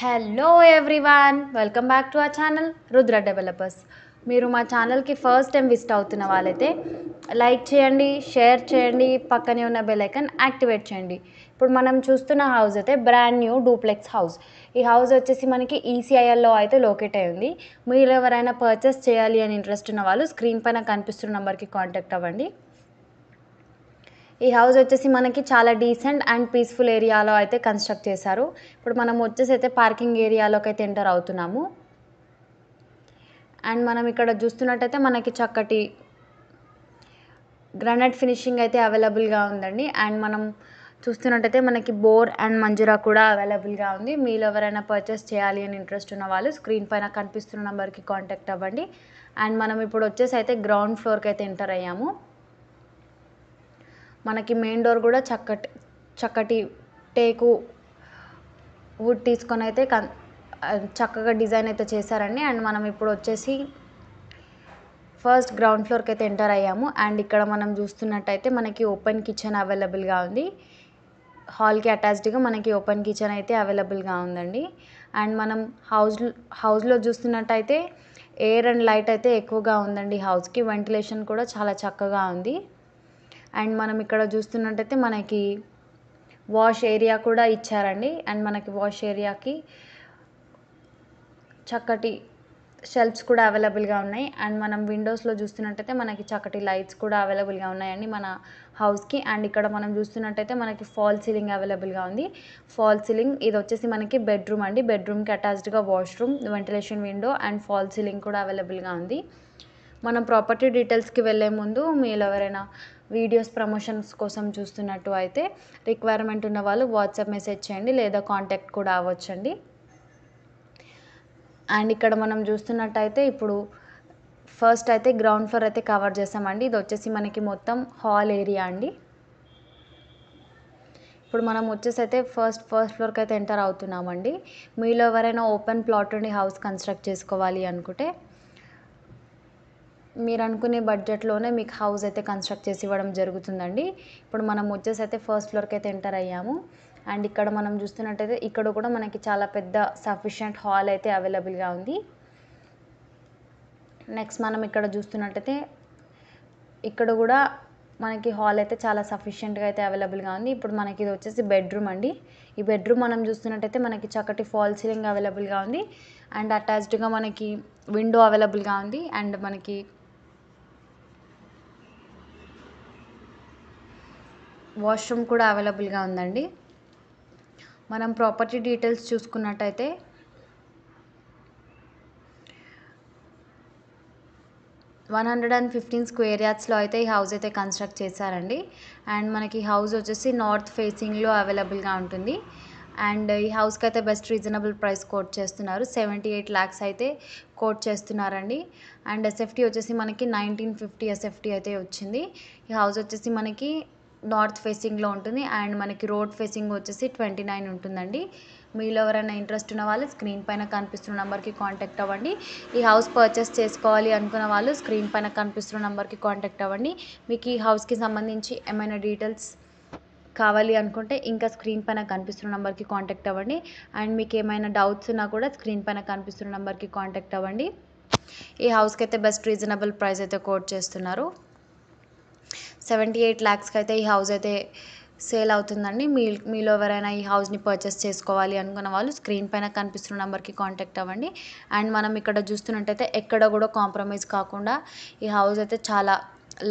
hello everyone welcome back to a channel Rudra developers మీరు మా ఛానల్కి ఫస్ట్ టైం విజిట్ అవుతున్న వాళ్ళైతే లైక్ చేయండి షేర్ చేయండి పక్కనే ఉన్న బెల్ ఐకన్ యాక్టివేట్ చేయండి ఇప్పుడు మనం చూస్తున్న హౌస్ అయితే బ్రాండ్ న్యూ డూప్లెక్స్ హౌస్ ఈ హౌస్ వచ్చేసి మనకి ఈసీఐఎల్లో e అయితే లొకేట్ అయ్యింది మీరు ఎవరైనా పర్చేస్ చేయాలి అని ఇంట్రెస్ట్ ఉన్న వాళ్ళు స్క్రీన్ పైన కనిపిస్తున్న నెంబర్కి కాంటాక్ట్ అవ్వండి ఈ హౌస్ వచ్చేసి మనకి చాలా డీసెంట్ అండ్ పీస్ఫుల్ ఏరియాలో అయితే కన్స్ట్రక్ట్ చేశారు ఇప్పుడు మనం వచ్చేసి అయితే పార్కింగ్ ఏరియాలోకి అయితే ఎంటర్ అవుతున్నాము అండ్ మనం ఇక్కడ చూస్తున్నట్టయితే మనకి చక్కటి గ్రానైట్ ఫినిషింగ్ అయితే అవైలబుల్గా ఉందండి అండ్ మనం చూస్తున్నట్టయితే మనకి బోర్ అండ్ మంజురా కూడా అవైలబుల్గా ఉంది మీరు ఎవరైనా పర్చేస్ చేయాలి అని ఇంట్రెస్ట్ ఉన్న వాళ్ళు స్క్రీన్ పైన కనిపిస్తున్న నెంబర్కి కాంటాక్ట్ అవ్వండి అండ్ మనం ఇప్పుడు వచ్చేసి అయితే గ్రౌండ్ ఫ్లోర్కి అయితే ఎంటర్ అయ్యాము మనకి మెయిన్ డోర్ కూడా చక్కటి చక్కటి టేకు వుడ్ తీసుకొని అయితే కన్ చక్కగా డిజైన్ అయితే చేశారండి అండ్ మనం ఇప్పుడు వచ్చేసి ఫస్ట్ గ్రౌండ్ ఫ్లోర్కి అయితే ఎంటర్ అయ్యాము అండ్ ఇక్కడ మనం చూస్తున్నట్టయితే మనకి ఓపెన్ కిచెన్ అవైలబుల్గా ఉంది హాల్కి అటాచ్డ్గా మనకి ఓపెన్ కిచెన్ అయితే అవైలబుల్గా ఉందండి అండ్ మనం హౌస్ హౌస్లో చూస్తున్నట్టయితే ఎయిర్ అండ్ లైట్ అయితే ఎక్కువగా ఉందండి హౌస్కి వెంటిలేషన్ కూడా చాలా చక్కగా ఉంది అండ్ మనం ఇక్కడ చూస్తున్నట్టయితే మనకి వాష్ ఏరియా కూడా ఇచ్చారండి అండ్ మనకి వాష్ ఏరియాకి చక్కటి షెల్ఫ్స్ కూడా అవైలబుల్గా ఉన్నాయి అండ్ మనం విండోస్లో చూస్తున్నట్టయితే మనకి చక్కటి లైట్స్ కూడా అవైలబుల్గా ఉన్నాయండి మన హౌస్కి అండ్ ఇక్కడ మనం చూస్తున్నట్టయితే మనకి ఫాల్ సీలింగ్ అవైలబుల్గా ఉంది ఫాల్ సీలింగ్ ఇది వచ్చేసి మనకి బెడ్రూమ్ అండి బెడ్రూమ్కి అటాచ్డ్గా washroom ventilation window and fall ceiling కూడా అవైలబుల్గా ఉంది మనం ప్రాపర్టీ డీటెయిల్స్కి వెళ్ళే ముందు మీరు ఎవరైనా వీడియోస్ ప్రమోషన్స్ కోసం చూస్తున్నట్టు అయితే రిక్వైర్మెంట్ ఉన్న వాళ్ళు వాట్సాప్ మెసేజ్ చేయండి లేదా కాంటాక్ట్ కూడా అవ్వచ్చండి అండ్ ఇక్కడ మనం చూస్తున్నట్టయితే ఇప్పుడు ఫస్ట్ అయితే గ్రౌండ్ ఫ్లోర్ అయితే కవర్ చేసామండి ఇది వచ్చేసి మనకి మొత్తం హాల్ ఏరియా అండి ఇప్పుడు మనం వచ్చేసి అయితే ఫస్ట్ ఫస్ట్ ఫ్లోర్కి అయితే ఎంటర్ అవుతున్నామండి మీలో ఎవరైనా ఓపెన్ ప్లాట్ ఉండి హౌస్ కన్స్ట్రక్ట్ చేసుకోవాలి అనుకుంటే మీరు అనుకునే బడ్జెట్లోనే మీకు హౌస్ అయితే కన్స్ట్రక్ట్ చేసి ఇవ్వడం జరుగుతుందండి ఇప్పుడు మనం వచ్చేసి అయితే ఫస్ట్ ఫ్లోర్కి అయితే ఎంటర్ అయ్యాము అండ్ ఇక్కడ మనం చూస్తున్నట్టయితే ఇక్కడ కూడా మనకి చాలా పెద్ద సఫిషియంట్ హాల్ అయితే అవైలబుల్గా ఉంది నెక్స్ట్ మనం ఇక్కడ చూస్తున్నట్టయితే ఇక్కడ కూడా మనకి హాల్ అయితే చాలా సఫిషియెంట్గా అయితే అవైలబుల్గా ఉంది ఇప్పుడు మనకి ఇది వచ్చేసి బెడ్రూమ్ అండి ఈ బెడ్రూమ్ మనం చూస్తున్నట్టయితే మనకి చక్కటి ఫాల్ సీలింగ్ అవైలబుల్గా ఉంది అండ్ అటాచ్డ్గా మనకి విండో అవైలబుల్గా ఉంది అండ్ మనకి వాష్రూమ్ కూడా అవైలబుల్గా ఉందండి మనం ప్రాపర్టీ డీటెయిల్స్ చూసుకున్నట్టయితే one hundred and fifteen square యార్డ్స్లో అయితే ఈ హౌస్ అయితే కన్స్ట్రక్ట్ చేశారండి అండ్ మనకి హౌస్ వచ్చేసి నార్త్ ఫేసింగ్లో అవైలబుల్గా ఉంటుంది అండ్ ఈ హౌస్కి అయితే బెస్ట్ రీజనబుల్ ప్రైస్ కోట్ చేస్తున్నారు సెవెంటీ ఎయిట్ ల్యాక్స్ అయితే కోట్ చేస్తున్నారండి అండ్ ఎస్ఎఫ్టీ వచ్చేసి మనకి నైన్టీన్ ఫిఫ్టీ ఎస్ఎఫ్టీ అయితే వచ్చింది ఈ హౌస్ వచ్చేసి మనకి నార్త్ ఫేసింగ్లో ఉంటుంది అండ్ మనకి రోడ్ ఫేసింగ్ వచ్చేసి ట్వంటీ నైన్ ఉంటుందండి మీలో ఎవరైనా ఇంట్రెస్ట్ ఉన్న వాళ్ళు స్క్రీన్ పైన కనిపిస్తున్న నెంబర్కి కాంటాక్ట్ అవ్వండి ఈ హౌస్ పర్చేస్ చేసుకోవాలి అనుకున్న వాళ్ళు స్క్రీన్ పైన కనిపిస్తున్న నెంబర్కి కాంటాక్ట్ అవ్వండి మీకు ఈ హౌస్కి సంబంధించి ఏమైనా డీటెయిల్స్ కావాలి అనుకుంటే ఇంకా స్క్రీన్ పైన కనిపిస్తున్న నెంబర్కి కాంటాక్ట్ అవ్వండి అండ్ మీకు ఏమైనా డౌట్స్ ఉన్నా కూడా స్క్రీన్ పైన కనిపిస్తున్న నెంబర్కి కాంటాక్ట్ అవ్వండి ఈ హౌస్కి అయితే బెస్ట్ రీజనబుల్ ప్రైస్ అయితే కోట్ చేస్తున్నారు సెవెంటీ ఎయిట్ ల్యాక్స్కి అయితే ఈ హౌస్ అయితే సేల్ అవుతుందండి మీ మీలో ఎవరైనా ఈ హౌస్ని పర్చేస్ చేసుకోవాలి అనుకున్న వాళ్ళు స్క్రీన్ పైన కనిపిస్తున్న నెంబర్కి కాంటాక్ట్ అవ్వండి అండ్ మనం ఇక్కడ చూస్తున్నట్టయితే ఎక్కడ కూడా కాంప్రమైజ్ కాకుండా ఈ హౌస్ అయితే చాలా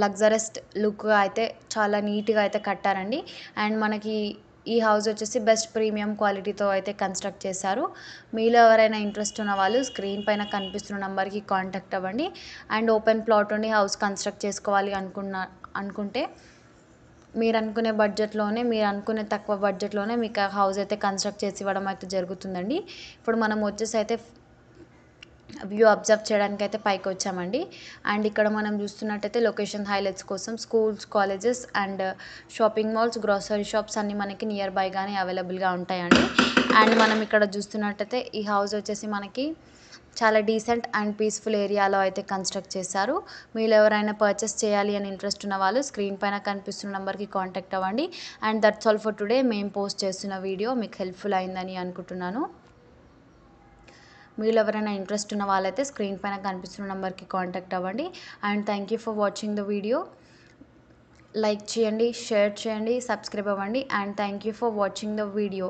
లగ్జరస్ట్ లుక్గా అయితే చాలా నీట్గా అయితే కట్టారండి అండ్ మనకి ఈ హౌస్ వచ్చేసి బెస్ట్ ప్రీమియం క్వాలిటీతో అయితే కన్స్ట్రక్ట్ చేశారు మీలో ఎవరైనా ఇంట్రెస్ట్ ఉన్న వాళ్ళు స్క్రీన్ పైన కనిపిస్తున్న నెంబర్కి కాంటాక్ట్ అవ్వండి అండ్ ఓపెన్ ప్లాట్ ఉండి హౌస్ కన్స్ట్రక్ట్ చేసుకోవాలి అనుకున్న అనుకుంటే మీరు అనుకునే బడ్జెట్లోనే మీరు అనుకునే తక్కువ బడ్జెట్లోనే మీకు ఆ హౌస్ అయితే కన్స్ట్రక్ట్ చేసి ఇవ్వడం అయితే జరుగుతుందండి ఇప్పుడు మనం వచ్చేసి అయితే వ్యూ అబ్జర్వ్ చేయడానికి అయితే పైకి వచ్చామండి అండ్ ఇక్కడ మనం చూస్తున్నట్టయితే లొకేషన్ హైలైట్స్ కోసం schools colleges and shopping malls grocery shops అన్నీ మనకి నియర్ బైగానే అవైలబుల్గా ఉంటాయండి అండ్ మనం ఇక్కడ చూస్తున్నట్టయితే ఈ హౌస్ వచ్చేసి మనకి చాలా డీసెంట్ అండ్ పీస్ఫుల్ ఏరియాలో అయితే కన్స్ట్రక్ట్ చేశారు మీరు ఎవరైనా పర్చేస్ చేయాలి అని ఇంట్రెస్ట్ ఉన్న వాళ్ళు స్క్రీన్ పైన కనిపిస్తున్న నెంబర్కి కాంటాక్ట్ అవ్వండి and that's all for today మేము పోస్ట్ చేస్తున్న వీడియో మీకు హెల్ప్ఫుల్ అయిందని అనుకుంటున్నాను మీరు ఎవరైనా ఇంట్రెస్ట్ ఉన్న వాళ్ళైతే స్క్రీన్ పైన కనిపిస్తున్న నెంబర్కి కాంటాక్ట్ అవ్వండి and thank you for watching the video like చేయండి షేర్ చేయండి సబ్స్క్రైబ్ అవ్వండి and thank you for watching the video